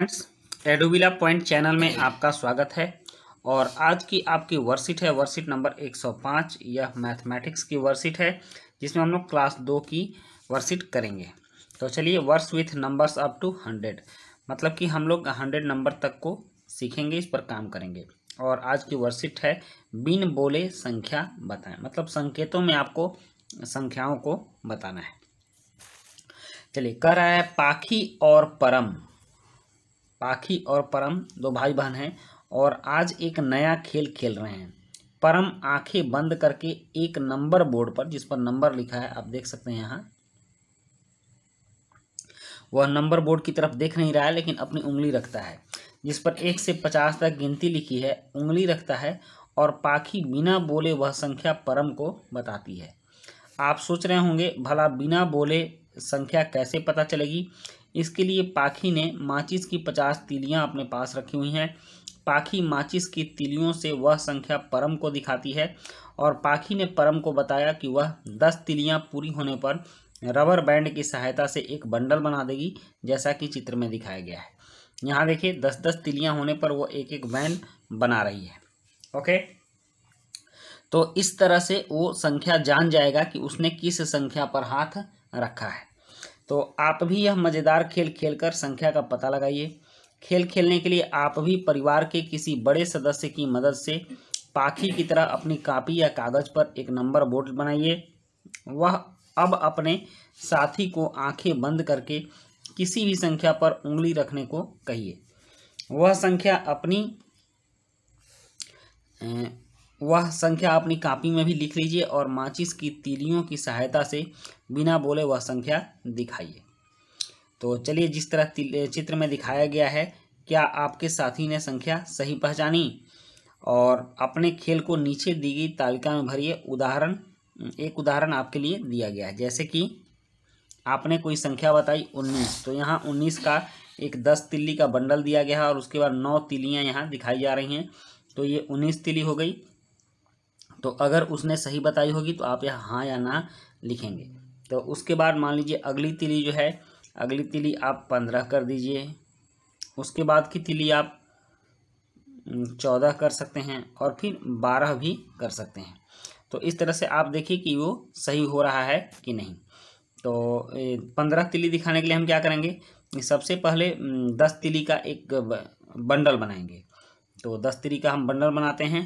एडोविला point channel में आपका स्वागत है और आज की आपकी वर्कशीट है वर्कशीट नंबर 105 यह मैथमेटिक्स की वर्कशीट है जिसमें हम लोग क्लास दो की वर्कशीट करेंगे तो चलिए words with numbers up to hundred मतलब कि हम लोग हंड्रेड नंबर तक को सीखेंगे इस पर काम करेंगे और आज की वर्कशीट है बिन बोले संख्या बताएं मतलब संकेतों में आपको संख्याओं को बताना है चलिए कह रहा है पाखी और परम पाखी और परम दो भाई बहन हैं और आज एक नया खेल खेल रहे हैं परम आंखें बंद करके एक नंबर बोर्ड पर जिस पर नंबर लिखा है आप देख सकते हैं यहाँ वह नंबर बोर्ड की तरफ देख नहीं रहा है लेकिन अपनी उंगली रखता है जिस पर एक से पचास तक गिनती लिखी है उंगली रखता है और पाखी बिना बोले वह संख्या परम को बताती है आप सोच रहे होंगे भला बिना बोले संख्या कैसे पता चलेगी इसके लिए पाखी ने माचिस की पचास तीलियां अपने पास रखी हुई हैं पाखी माचिस की तिलियों से वह संख्या परम को दिखाती है और पाखी ने परम को बताया कि वह दस तिलियां पूरी होने पर रबर बैंड की सहायता से एक बंडल बना देगी जैसा कि चित्र में दिखाया गया है यहाँ देखिए दस दस तिलियां होने पर वो एक एक बैंड बना रही है ओके तो इस तरह से वो संख्या जान जाएगा कि उसने किस संख्या पर हाथ रखा है तो आप भी यह मज़ेदार खेल खेलकर संख्या का पता लगाइए खेल खेलने के लिए आप भी परिवार के किसी बड़े सदस्य की मदद से पाखी की तरह अपनी कापी या कागज़ पर एक नंबर बोर्ड बनाइए वह अब अपने साथी को आंखें बंद करके किसी भी संख्या पर उंगली रखने को कहिए वह संख्या अपनी वह संख्या अपनी कापी में भी लिख लीजिए और माचिस की तीलियों की सहायता से बिना बोले वह संख्या दिखाइए तो चलिए जिस तरह चित्र में दिखाया गया है क्या आपके साथी ने संख्या सही पहचानी और अपने खेल को नीचे दी गई तालिका में भरिए उदाहरण एक उदाहरण आपके लिए दिया गया है जैसे कि आपने कोई संख्या बताई उन्नीस तो यहाँ उन्नीस का एक दस तिल्ली का बंडल दिया गया है और उसके बाद नौ तिलियाँ यहाँ दिखाई जा रही हैं तो ये उन्नीस तिली हो गई तो अगर उसने सही बताई होगी तो आप यहाँ हाँ या ना लिखेंगे तो उसके बाद मान लीजिए अगली तिली जो है अगली तिली आप पंद्रह कर दीजिए उसके बाद की तिली आप चौदह कर सकते हैं और फिर बारह भी कर सकते हैं तो इस तरह से आप देखिए कि वो सही हो रहा है कि नहीं तो पंद्रह तिली दिखाने के लिए हम क्या करेंगे सबसे पहले दस तिली का एक बंडल बनाएंगे तो दस तिली का हम बंडल बनाते हैं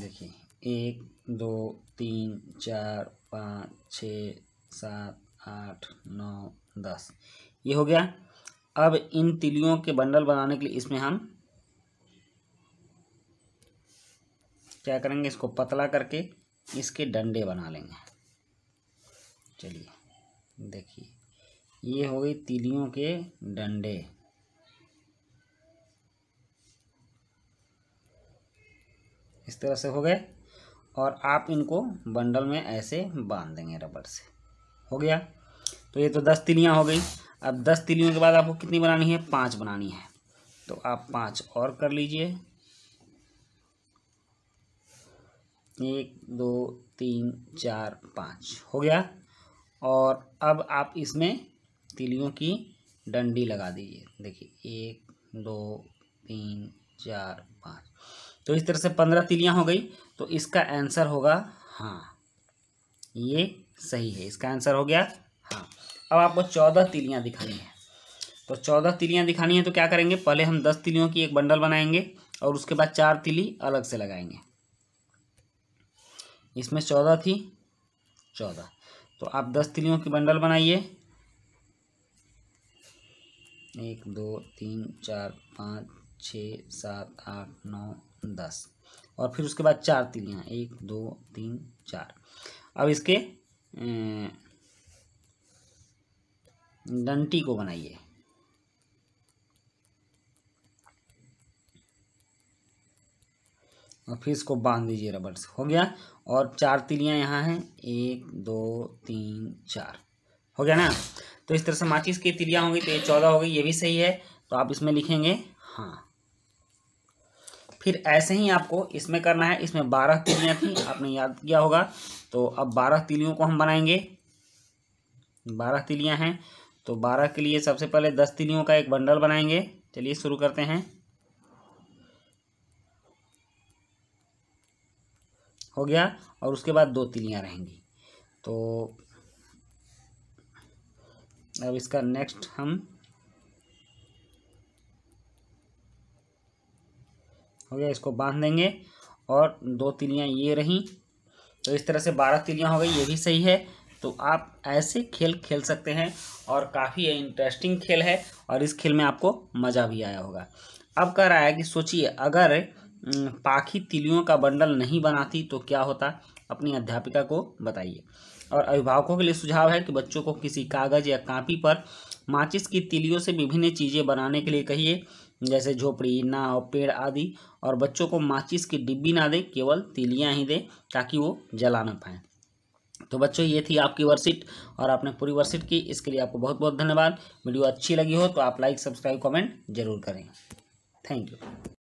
देखिए एक दो तीन चार पाँच छ सात आठ नौ दस ये हो गया अब इन तिलियों के बंडल बनाने के लिए इसमें हम क्या करेंगे इसको पतला करके इसके डंडे बना लेंगे चलिए देखिए ये हो गई तिलियों के डंडे इस तरह से हो गए और आप इनको बंडल में ऐसे बांध देंगे रबड़ से हो गया तो ये तो दस तिलियाँ हो गई अब दस तिलियों के बाद आपको कितनी बनानी है पाँच बनानी है तो आप पाँच और कर लीजिए एक दो तीन चार पाँच हो गया और अब आप इसमें तिलियों की डंडी लगा दीजिए देखिए एक दो तीन चार पाँच तो इस तरह से पंद्रह तिलियाँ हो गई तो इसका आंसर होगा हाँ ये सही है इसका आंसर हो गया हाँ अब आपको चौदह तिलियाँ दिखानी है तो चौदह तिलियाँ दिखानी है तो क्या करेंगे पहले हम दस तिलियों की एक बंडल बनाएंगे और उसके बाद चार तिली अलग से लगाएंगे इसमें चौदह थी चौदह तो आप दस तिलियों की बंडल बनाइए एक दो तीन चार पाँच छः सात आठ नौ दस और फिर उसके बाद चार तिलियाँ एक दो तीन चार अब इसके डंटी को बनाइए और फिर इसको बांध दीजिए रबड़ से हो गया और चार तिलियाँ यहाँ हैं एक दो तीन चार हो गया ना तो इस तरह से माचिस की तिलियाँ होंगी तो ये चौदह हो गई ये भी सही है तो आप इसमें लिखेंगे हाँ फिर ऐसे ही आपको इसमें करना है इसमें बारह तीलियाँ थी आपने याद किया होगा तो अब बारह तीलियों को हम बनाएंगे बारह तीलियाँ हैं तो बारह के लिए सबसे पहले दस तीलियों का एक बंडल बनाएंगे चलिए शुरू करते हैं हो गया और उसके बाद दो तिलियाँ रहेंगी तो अब इसका नेक्स्ट हम हो गया इसको बांध देंगे और दो तिलियाँ ये रहीं तो इस तरह से बारह तिलियाँ हो गई ये भी सही है तो आप ऐसे खेल खेल सकते हैं और काफ़ी इंटरेस्टिंग खेल है और इस खेल में आपको मज़ा भी आया होगा अब कह रहा है कि सोचिए अगर पाखी तिलियों का बंडल नहीं बनाती तो क्या होता अपनी अध्यापिका को बताइए और अभिभावकों के लिए सुझाव है कि बच्चों को किसी कागज़ या कापी पर माचिस की तिलियों से विभिन्न चीज़ें बनाने के लिए कहिए जैसे झोपड़ी नाव पेड़ आदि और बच्चों को माचिस की डिब्बी ना दें केवल तिलियाँ ही दें ताकि वो जला ना पाएँ तो बच्चों ये थी आपकी वर्सिट और आपने पूरी वर्सिट की इसके लिए आपको बहुत बहुत धन्यवाद वीडियो अच्छी लगी हो तो आप लाइक सब्सक्राइब कमेंट जरूर करें थैंक यू